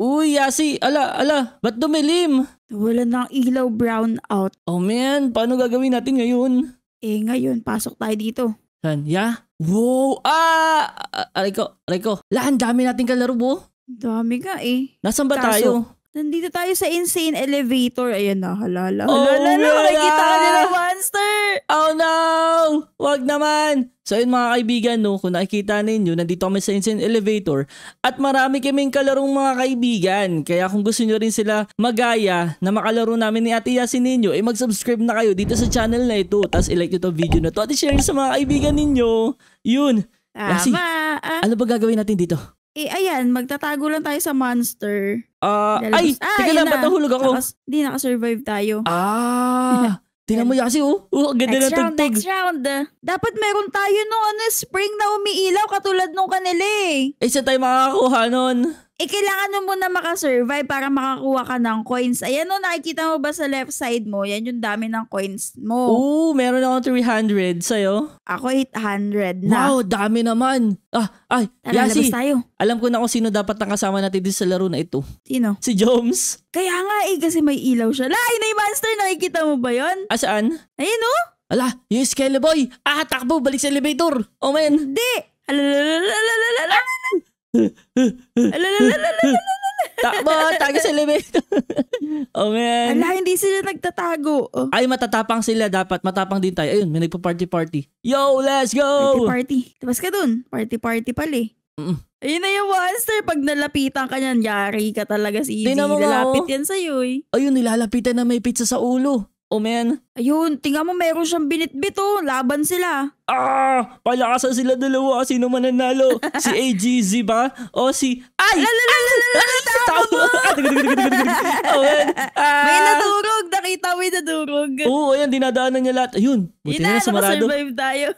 Uy, Yasi, ala, ala, ba't dumilim? Wala ng ilaw brown out. Oh man, paano gagawin natin ngayon? Eh ngayon, pasok tayo dito. Saan? Ya? Wow! Ah, ah! Aray ko, aray ko. La, dami nating kalaro mo. Dami ka eh. Nasaan ba Kaso, tayo? Nandito tayo sa insane elevator. Ayan na, halala. Oh, halala, oh, nakikita ka nila monster! Oh no! Wag naman! So yun mga kaibigan, no, kung nakikita ninyo, nandito kami sa insane elevator at marami kaming kalarong mga kaibigan. Kaya kung gusto nyo rin sila magaya na makalaro namin ni Ate Yasin ninyo, eh mag-subscribe na kayo dito sa channel na ito. Tapos ilike nyo to video na to at i-share sa mga kaibigan ninyo. Yun! Tama! ano ba gagawin natin dito? Eh, ayan, magtatago lang tayo sa monster. Ah, uh, ay, ah, teka lang, ba't nahulog ako? Hindi, Naka, nakasurvive tayo. Ah, tingnan mo Yasi, oh. Oh, ganda next na round, tugtog. Next round, Dapat meron tayo nung ano, spring na umiilaw katulad nung kanila eh. Eh, saan tayo makakakuha nun? eh kailangan mo muna makasurvive para makakuha ka ng coins. Ayan o, nakikita mo ba sa left side mo? Yan yung dami ng coins mo. Oo, meron ako 300 sa'yo. Ako 800 na. Wow, dami naman. Ah, ay, Tara, Yasi, tayo. alam ko na kung sino dapat ang kasama natin din sa laro na ito. Sino? Si Jones. Kaya nga eh, kasi may ilaw siya. Lain na monster, nakikita mo ba yon? Ah, saan? Ayun o. Ala, yung Skelly Boy. Ah, takbo, balik sa elevator. Oh, man. Hindi. Alalalalalalala. Takbo, tago sa elevator. oh man. Ala, hindi sila nagtatago. Oh. Ay, matatapang sila dapat. Matapang din tayo. Ayun, may nagpa-party-party. Yo, let's go! Party-party. Tapos ka dun. Party-party pala eh. Mm-mm. Ayun na yung monster. Pag nalapitan ka niyan, yari ka talaga si Izzy. Nalapit oh. yan sa'yo eh. Ayun, nilalapitan na may pizza sa ulo. Oh man. Ayun, tingnan mo meron siyang binitbit oh. Laban sila. Ah! Palakasan sila dalawa. Sino man nanalo? si AGZ ba? O si... Ay! Tama! oh man. Ah. May nadurog. Nakita mo yung nadurog. Oo, oh, ayan. Dinadaanan niya lahat. Ayun. Buti na, na sumarado. Yun tayo.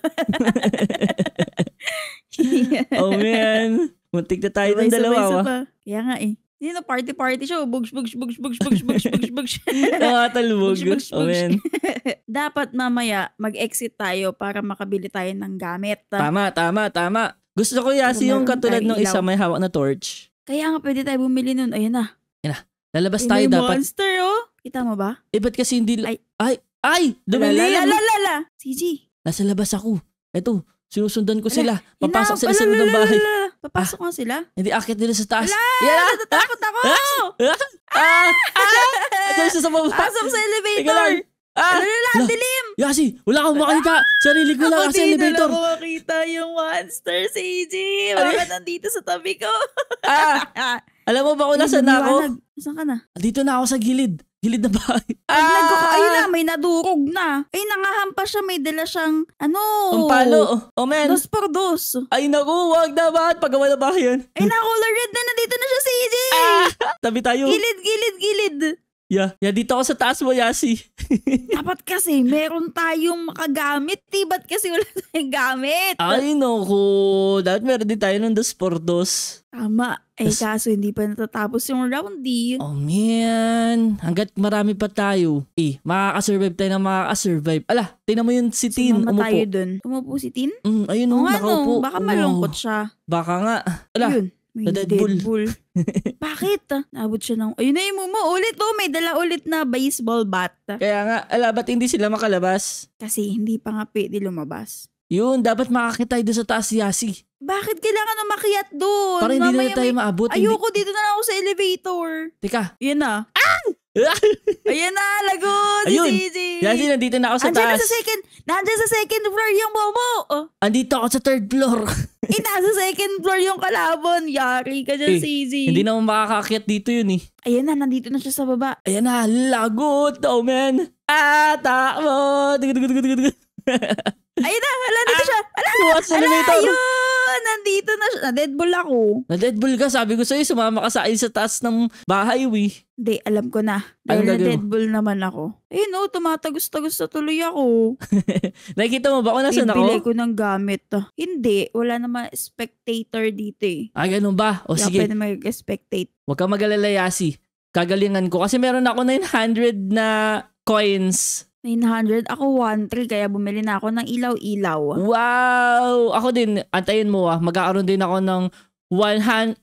oh man. Muntik na tayo ng dalawa. sabay oh. Kaya nga eh. Hindi know, party-party show. Bugs, bugs, bugs, bugs, bugs, bugs, bugs, bugs. Nakatalbog. bugs, bugs, bugs. Dapat mamaya mag-exit tayo para makabili tayo ng gamit. Tama, tama, tama. Gusto ko yasi ano yung katulad ng isa may hawak na torch. Kaya nga pwede tayo bumili nun. Ayun na. Ayun na. Lalabas tayo dapat. dapat. monster, oh. Kita mo ba? Eh, ba't kasi hindi... Ay! Ay! Ay! Dumilim! Lalalala! CG! Nasa labas ako. Eto, Sinusundan ko sila. Ala, Papasok sila sa loob bahay. Papasok ah, sila? Hindi, akit nila sa taas. Ala, yeah. natatakot ako! Ah! Ah! Ah! Diyan ah. ah. siya sa Pasok sa elevator! Ah! Ala, ano ala, dilim! Yasi, wala akong makita. Sarili ko lang sa elevator. Ako makita yung monster, CJ. Ano Baka nandito sa tabi ko. ah! ah. Alam mo ba kung nasan na ako? Nasaan ka na? Dito na ako sa gilid. Gilid na bahay. Ah! Ay, ko, ayun na, may nadurog na. Ay, nangahampas siya, may dala siyang, ano? Umpalo. Oh, man. Dos por dos. Ay, naku, wag na ba? Pagawa na ba yan? Ay, naku, red na, nandito na siya si EJ. Ah! Tabi tayo. Gilid, gilid, gilid. Yeah, yeah dito ako sa taas mo, Yasi. Dapat kasi meron tayong makagamit. Tibat kasi wala tayong gamit? Ay, naku. Dapat meron din tayo ng dos dos. Tama. Eh, kaso hindi pa natatapos yung round D. Oh, man. Hanggat marami pa tayo, eh, makakasurvive tayo na makakasurvive. Ala, tingnan mo yung si Tin. Sumama umupo. tayo dun. Umupo si Tin? Mm, ayun, oh, nakaupo. Ano, baka malungkot oh, siya. Baka nga. Ala, yun. May The Deadpool. Deadpool. Bakit? Naabot siya ng, ayun na yung mumu, ulit po, oh, may dala ulit na baseball bat. Kaya nga, ala, ba't hindi sila makalabas? Kasi hindi pa nga pwede lumabas. Yun, dapat makakita doon sa taas Yasi. Bakit kailangan na makiat doon? Para hindi Mamaya na tayo may- maabot. Ayoko, dito na ako sa elevator. Hindi. Teka, Yan na. Ah! Ayan na, lagot! Ayun! Easy. Yasi, nandito na ako sa Andiyan taas. Andiyan sa second, nandiyan sa second floor yung Momo! Oh. Andito ako sa third floor. eh, nasa second floor yung kalabon. Yari ka dyan, eh, Zizi. Hindi naman makakakyat dito yun eh. Ayan na, nandito na siya sa baba. Ayan na, lagot! Oh man! Atak mo! Ayan na, wala nandito ah, siya! Ala! What's ala, yun! nandito na siya. Na-deadball ako. Na-deadball ka. Sabi ko sa'yo, sumama ka sa akin sa taas ng bahay, we. Hindi, alam ko na. Dahil na-deadball naman ako. Eh no, tumatagos-tagos na tuloy ako. Nakikita mo ba ako nasan ako? Pinpilay ko ng gamit. Hindi, wala naman spectator dito eh. Ah, ganun ba? O Kaya sige. Kaya mag-spectate. Huwag kang mag-alala, Kagalingan ko. Kasi meron ako 100 na coins 900. Ako 1.3 kaya bumili na ako ng ilaw-ilaw. Wow! Ako din, antayin mo ah. Magkakaroon din ako ng 1,300.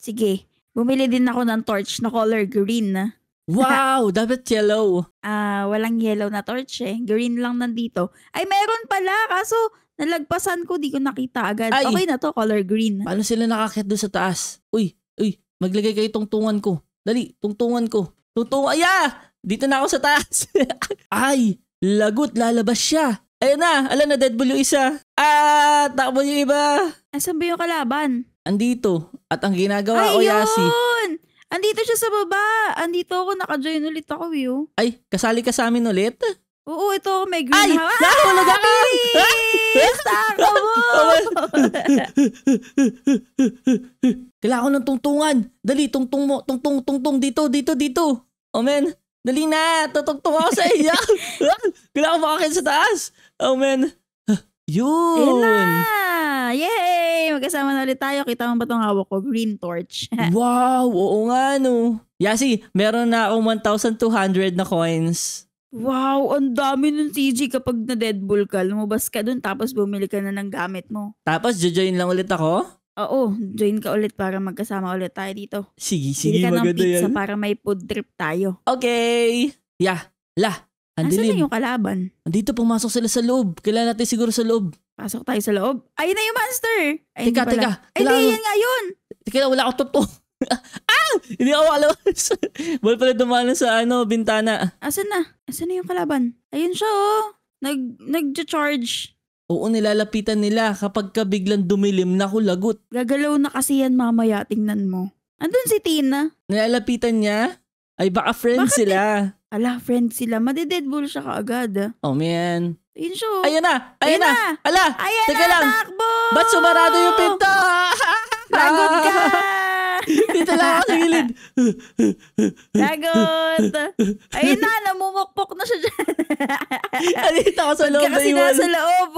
Sige. Bumili din ako ng torch na color green. Wow! dapat yellow. Ah, uh, walang yellow na torch eh. Green lang nandito. Ay, meron pala. Kaso, nalagpasan ko. Di ko nakita agad. Ay, okay na to, color green. Paano sila nakakit doon sa taas? Uy, uy, maglagay kayo tungtungan ko. Dali, tungtungan ko. Tungtungan. Aya! Dito na ako sa taas. Ay, lagot, lalabas siya. Ayun na, alam na, deadball yung isa. Ah, takbo yung iba. Asan ba yung kalaban? Andito. At ang ginagawa ko, Yasi. Ayun! Andito siya sa baba. Andito ako, naka-join ulit ako, Yu. Eh, oh. Ay, kasali ka sa amin ulit? Oo, ito ako may green Ay, Ay! Nahulog ako! Ah! Star mo! Kailangan ko ng tungtungan. Dali, tungtung mo. Tungtung, tungtung. Dito, dito, dito. Omen. Dali na, tutugtog ako sa iya. Ah, kailangan makakit sa taas. Oh man. Ah, yun. Ayun na. Yay! Magkasama na ulit tayo. Kita mo ba itong hawak ko? Green torch. wow! Oo nga no. Yasi, meron na akong 1,200 na coins. Wow, ang dami nun TG kapag na Deadpool ka. Lumabas ka dun tapos bumili ka na ng gamit mo. Tapos jojoin lang ulit ako? Oo, mm-hmm. join ka ulit para magkasama ulit tayo dito. Sige, sige, Bili ka maganda ng pizza yan. para may food trip tayo. Okay. Yeah. La. Asan na yung kalaban? Andito, pumasok sila sa loob. Kailangan natin siguro sa loob. Pasok tayo sa loob. Ayun na yung monster! Ayun Teka, teka. Ay, di, yan nga yun! Teka, wala akong totoo. ah! Hindi ako alam. Bal pala dumaan sa ano, bintana. Asan na? Asan na yung kalaban? Ayun siya, oh. Nag, nag-charge. Oo, nilalapitan nila kapag ka biglang dumilim na ako lagot. Gagalaw na kasi yan mamaya, tingnan mo. Andun si Tina. Nilalapitan niya? Ay baka friends Bakit sila. Eh? Ala, friends sila. madi Madideadbull siya kaagad. Ah. Oh man. Ayun siya. Oh. Ayun na! Ayan, na. Ala! Ayan na, lang! Takbo! Ba't sumarado yung pinto? Lagot ka! Dito lang ako sa gilid. Lagot! Ayun na, namumukpok na siya dyan. Alita ako sa loob. Kasi nasa loob.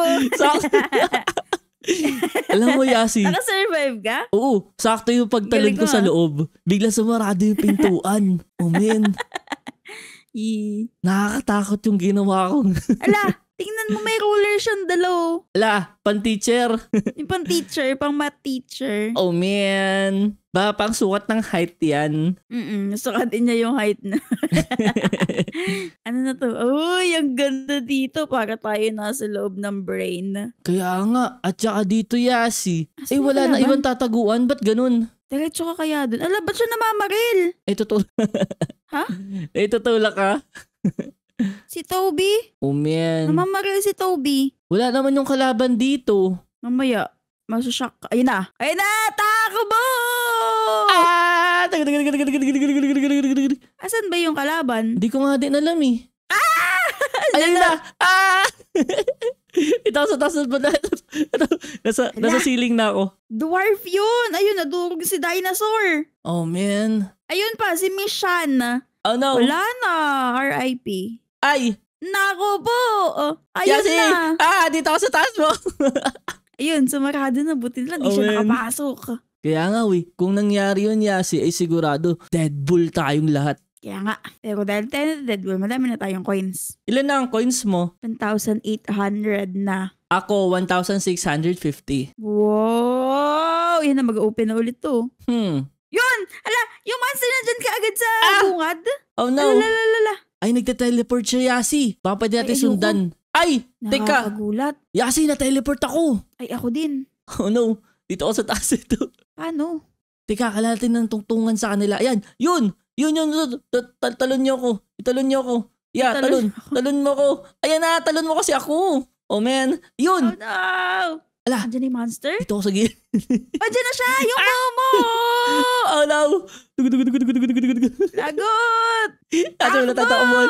Alam mo, Yasi. Naka-survive ka? Oo. Sakto yung pagtalon ko sa ah. loob. Bigla sumarado yung pintuan. Oh, man. Nakakatakot yung ginawa ko. Ala, Tingnan mo, may ruler siyang dalaw. Ala, pan-teacher. yung pan-teacher, pang math teacher. Oh man. Ba, pang sukat ng height yan. Mm-mm, sukatin niya yung height na. ano na to? Uy, ang ganda dito. Para tayo nasa loob ng brain. Kaya nga, at saka dito Yasi. As ah, eh, wala na ibang tataguan. Ba't ganun? Diretso ka kaya dun? Ala, ba't siya namamaril? Eh, totoo. ha? Eh, totoo ka? Si Toby? Umiyan. Namamaril si Toby. Wala naman yung kalaban dito. Mamaya, masushock. Ayun na. Ayun na! Takbo! Ah! Asan ba yung kalaban? Hindi ko nga din alam eh. Ah! Ayun na! Ah! Itaas, itaas, itaas. nasa, nasa ceiling na ako. Dwarf yun! Ayun, nadurog si dinosaur. Oh, man. Ayun pa, si Mishan. Oh, no. Wala na. R.I.P. Ay! Nako po! Oh, ayun Yasi! na! Ah, dito ako sa taas mo! Ayun, sumarado na. Buti lang, di oh, siya nakapasok. Kaya nga, we, kung nangyari yun, Yasi, ay sigurado, Deadpool tayong lahat. Kaya nga. Pero dahil tayo na Deadpool, madami na tayong coins. Ilan na ang coins mo? 1,800 na. Ako, 1,650. Wow! Yan na mag-open na ulit to. Hmm. Yun! Ala! Yung monster na dyan kaagad sa ah! bungad. Oh no! Ala, ala, ala, ala. Ay, nagte-teleport siya, Yasi. Baka pwede natin Ay, sundan. Ay! Teka! Nakakagulat. Yasi, na-teleport ako! Ay, ako din. Oh no, dito ako sa taas ito. Paano? Teka, kala natin ng tungtungan sa kanila. Ayan, yun! Yun, yun, yun. Talon niyo ako. Talon niyo ako. Yeah, talon. Talon mo ako. Ayan na, talon mo kasi ako. Oh man, yun! Oh no! Ala. Andiyan yung monster? Dito ako sa gilid. Andiyan na siya! Yung ah! momo! Oh no! Dugo, dugo, dugo, dugo, dugo, dugo, dugo. Lagot! Asan ah, na tataumon?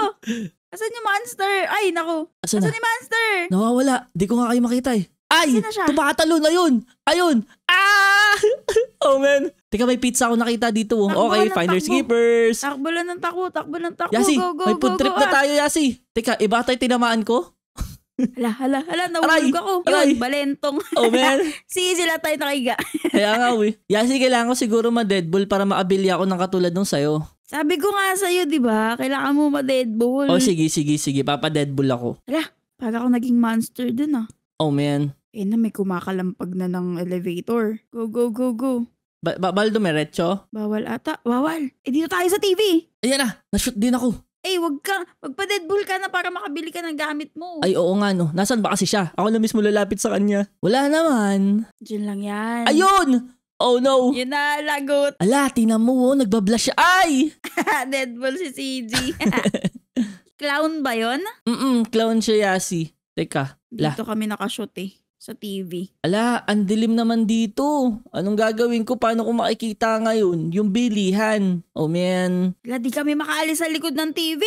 Asan yung monster? Ay, naku. Asan, Asan na? yung monster? Nawawala. Di ko nga kayo makita eh. Ay! Na tumakatalo na yun! Ayun! Ah! oh man! Teka, may pizza ako nakita dito. Oh, takbo okay, finders takbo. keepers. Takbo lang ng takbo, takbo lang ng takbo. Yasi, go, go, may food go, trip go, na tayo, Yasi. Teka, iba tayo tinamaan ko? Hala, hala, hala, nahulog ako. Aray. balentong. Oh, man. sige, sila tayo nakiga. Kaya nga, we. Yasi, kailangan ko siguro ma-deadball para maabili ako ng katulad nung sayo. Sabi ko nga sa'yo, di ba? Kailangan mo ma-deadball. Oh, sige, sige, sige. Papa-deadball ako. Hala, para ako naging monster dun, ah. Oh, man. Eh na, may kumakalampag na ng elevator. Go, go, go, go. Ba- bawal dumiretso? Bawal ata. Bawal. Eh, dito tayo sa TV. Ayan na. Nashoot din ako eh, wag ka, magpa-deadpool ka na para makabili ka ng gamit mo. Ay, oo nga no. Nasaan ba kasi siya? Ako na mismo lalapit sa kanya. Wala naman. Diyan lang yan. Ayun! Oh no! Yun na, lagot. Ala, tinan mo, oh, nagbablash siya. Ay! deadbull si CG. clown ba yon? Mm-mm, clown siya, Yasi. Teka, la. Dito kami nakashoot eh sa TV. Ala, ang dilim naman dito. Anong gagawin ko? Paano ko makikita ngayon? Yung bilihan. Oh man. Ala, di kami makaalis sa likod ng TV.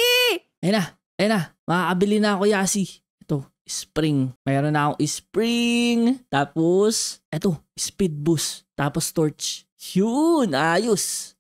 Ayun na, ayun na. Makakabili na ako, Yasi. Ito, spring. Mayroon na akong spring. Tapos, eto, speed boost. Tapos torch. Yun, ayos.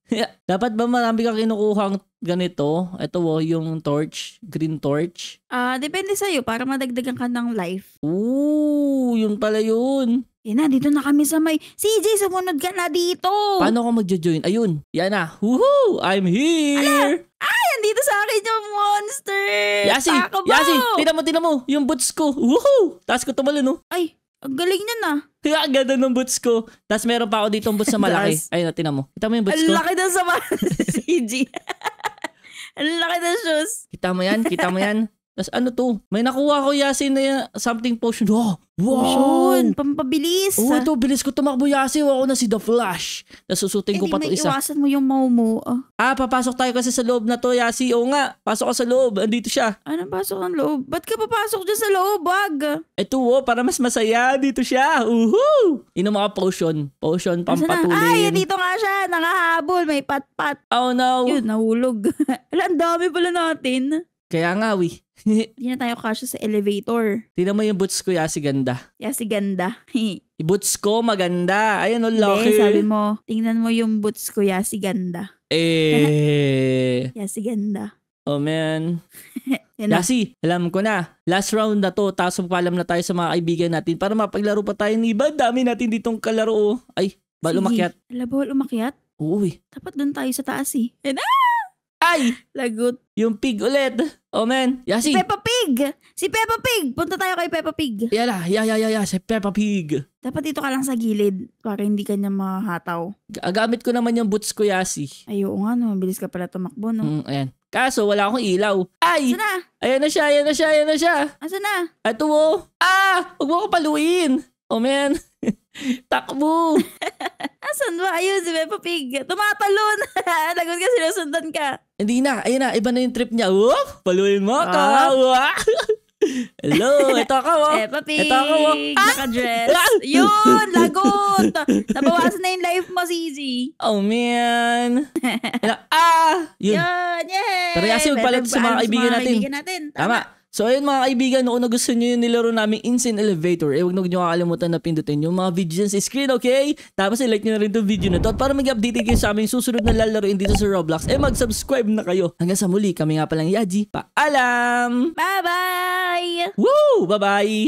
Dapat ba marami kang kinukuhang ganito? Ito oh, yung torch, green torch. Ah, depende sa iyo para madagdagan ka ng life. Ooh, yun pala yun. Yan na, dito na kami sa may... CJ, sumunod ka na dito! Paano ka magjo-join? Ayun, yan na. Woohoo! I'm here! Ala! Ay, nandito sa akin yung monster! Yasi! Takabo! Yasi! Tina mo, tina mo! Yung boots ko! Woohoo! Taas ko tumalun, no? Ay, ang galing nun ah. Kaya ganda ng boots ko. Tapos meron pa ako dito ang boots na malaki. Ayun na, oh, tinan mo. Kita mo yung boots ko? Ang laki ng sa CG. ang laki ng shoes. Kita mo yan? Kita mo yan? Tapos ano to? May nakuha ko Yasin na something potion. Oh, wow! Potion! Pampabilis! Oo, oh, ito. Bilis ko tumakbo Yasin. Ako na si The Flash. Tapos susutin ko eh, pa to isa. iwasan mo yung maumo. Oh. Ah. ah, papasok tayo kasi sa loob na to, Yasi. Oo nga. Pasok ka sa loob. Andito siya. Ano ah, pasok ang loob? Ba't ka papasok dyan sa loob, Bag! Ito, oh. Para mas masaya. Dito siya. Uhu! Inom ako potion. Potion, pampatulin. Ay, dito nga siya. Nangahabol. May patpat. pat Oh, no. Yun, nahulog. Wala, dami pala natin. Kaya nga, wi. Hindi na tayo kasya sa elevator. Tingnan mo yung boots ko, yasi ganda. Yasi ganda. boots ko, maganda. Ayun, ang oh, laki. Hindi, sabi mo, tingnan mo yung boots ko, yasi ganda. Eh. yasi ganda. Oh, man. Yasi, alam ko na. Last round na to, tapos magpaalam na tayo sa mga kaibigan natin para mapaglaro pa tayo ng iba. Dami natin ditong kalaro. Oh. Ay, ba umakyat? Sige. Alam ba, umakyat? Oo eh. Dapat doon tayo sa taas eh. And ah! Ay! Lagot. Yung pig ulit. Oh, man. Yasi. Si Peppa Pig! Si Peppa Pig! Punta tayo kay Peppa Pig. Yala, ya, ya, ya, ya. Si Peppa Pig. Dapat dito ka lang sa gilid para hindi ka niya mahataw. Gagamit ko naman yung boots ko, Yasi. Ay, oo nga, no. Mabilis ka pala tumakbo, no? Mm, ayan. Kaso wala akong ilaw. Ay! Asan na? Ayan na siya, ayan na siya, ayan na siya. Asan na? Ito oh. Ah! Huwag mo ko paluin. Oh man. Takbo! Asan ba? Ayun, si Peppa Pig. Tumatalon! Lagot ka, sinusundan ka. Hindi na. Ayun na. Iba na yung trip niya. Woof! Paluin mo ka! Ah. Hello, ito ako. Oh. Peppa Pig. Ito ako. Oh. Ah! Naka-dress. Ah! Yun, lagot! Nabawasan na yung life mo, Zizi. Oh, man. ah! Yun. Yun, yay! Tara, Yasi, magpalit sa mga kaibigan natin. natin. Tama. Tama. So ayun mga kaibigan, kung nagustuhan nyo yung nilaro namin Insane Elevator, eh huwag na nyo kakalimutan na pindutin yung mga video sa screen, okay? Tapos i-like nyo na rin itong video na to. At para mag-update kayo sa aming susunod na lalaroin dito sa Roblox, eh mag-subscribe na kayo. Hanggang sa muli, kami nga palang Yaji. Paalam! Bye-bye! Woo! Bye-bye!